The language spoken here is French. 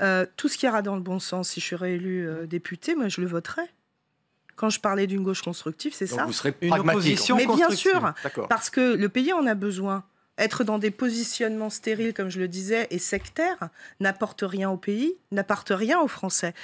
Euh, tout ce qui ira dans le bon sens, si je suis élu euh, député, moi je le voterai. Quand je parlais d'une gauche constructive, c'est ça. Vous serez une opposition Mais bien sûr, parce que le pays en a besoin. Être dans des positionnements stériles, comme je le disais, et sectaires, n'apporte rien au pays, n'apporte rien aux Français.